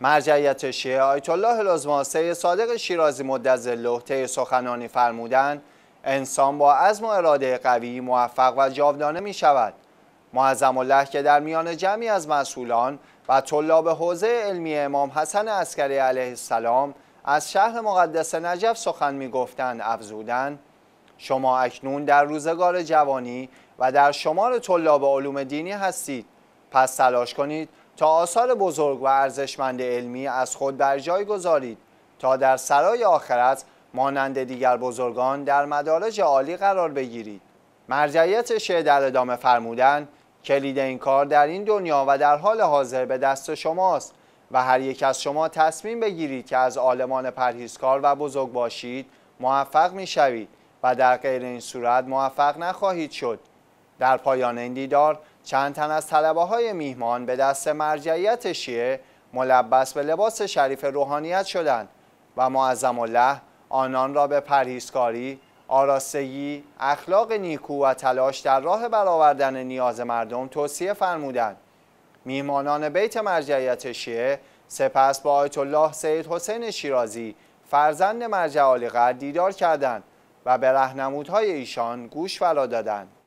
مرجعیت شیعه آیت الله لزماسه صادق شیرازی مدت طی سخنانی فرمودند انسان با عزم و اراده قوی موفق و جاودانه می شود معظم الله که در میان جمعی از مسئولان و طلاب حوزه علمی امام حسن عسکری علیه السلام از شهر مقدس نجف سخن می گفتند افزودند شما اکنون در روزگار جوانی و در شمار طلاب علوم دینی هستید پس تلاش کنید تا آثار بزرگ و ارزشمند علمی از خود بر جای گذارید تا در سرای آخرت مانند دیگر بزرگان در مدارج عالی قرار بگیرید مرجعیت شعر در ادامه فرمودن کلید این کار در این دنیا و در حال حاضر به دست شماست و هر یک از شما تصمیم بگیرید که از آلمان پرهیزکار و بزرگ باشید موفق می شوید و در غیر این صورت موفق نخواهید شد در پایان این دیدار چند تن از طلبه های میهمان به دست مرجعیت شیعه ملبس به لباس شریف روحانیت شدند و معظم الله آنان را به پرهیزکاری، آراستگی، اخلاق نیکو و تلاش در راه برآوردن نیاز مردم توصیه فرمودند. میهمانان بیت مرجعیت شیعه سپس با آیت الله سید حسین شیرازی فرزند مرجع عالی دیدار کردند و به رهنمودهای ایشان گوش فرا دادند.